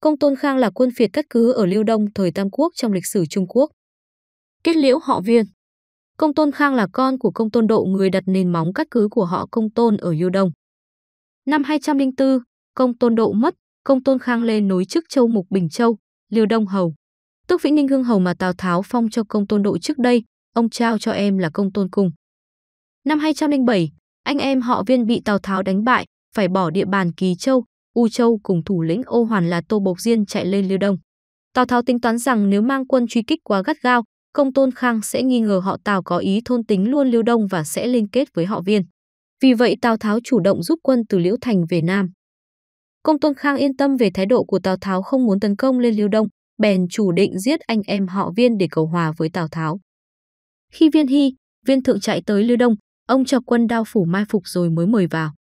Công Tôn Khang là quân phiệt cắt cứ ở Liêu Đông thời Tam Quốc trong lịch sử Trung Quốc. Kết liễu họ Viên Công Tôn Khang là con của Công Tôn Độ người đặt nền móng cắt cứ của họ Công Tôn ở Liêu Đông. Năm 204, Công Tôn Độ mất, Công Tôn Khang lên nối chức châu Mục Bình Châu, Liêu Đông Hầu. Tước Vĩnh Ninh Hương Hầu mà Tào Tháo phong cho Công Tôn Độ trước đây, ông trao cho em là Công Tôn Cung. Năm 207, anh em họ Viên bị Tào Tháo đánh bại, phải bỏ địa bàn Kỳ Châu, U Châu cùng thủ lĩnh Ô Hoàn là Tô Bộc Diên chạy lên Liêu Đông. Tào Tháo tính toán rằng nếu mang quân truy kích quá gắt gao, công tôn khang sẽ nghi ngờ họ Tào có ý thôn tính luôn Liêu Đông và sẽ liên kết với họ Viên. Vì vậy Tào Tháo chủ động giúp quân từ Liễu Thành về Nam. Công tôn khang yên tâm về thái độ của Tào Tháo không muốn tấn công lên Liêu Đông, bèn chủ định giết anh em họ Viên để cầu hòa với Tào Tháo. Khi Viên Hy, Viên Thượng chạy tới Liêu Đông, ông cho quân đao phủ mai phục rồi mới mời vào.